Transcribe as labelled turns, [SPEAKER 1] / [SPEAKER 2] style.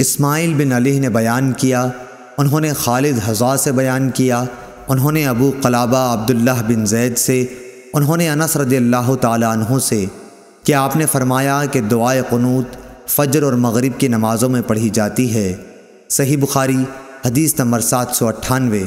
[SPEAKER 1] इस्माइल बिन अली ने बयान किया उन्होंने खालिद हजा से बयान किया उन्होंने अबू कलाबा अब्दुल्ला बिन जैद से उन्होंने अनस रदील्ला तहों से कि आपने फरमाया कि दुआ क़नूत फ़जर और मगरिब की नमाज़ों में पढ़ी जाती है सही बुखारी हदीस नंबर सात सौ अट्ठानवे